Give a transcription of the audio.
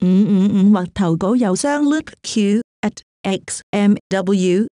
五五五或投稿郵箱 mm-hmm. loopq at xmwb.com.cn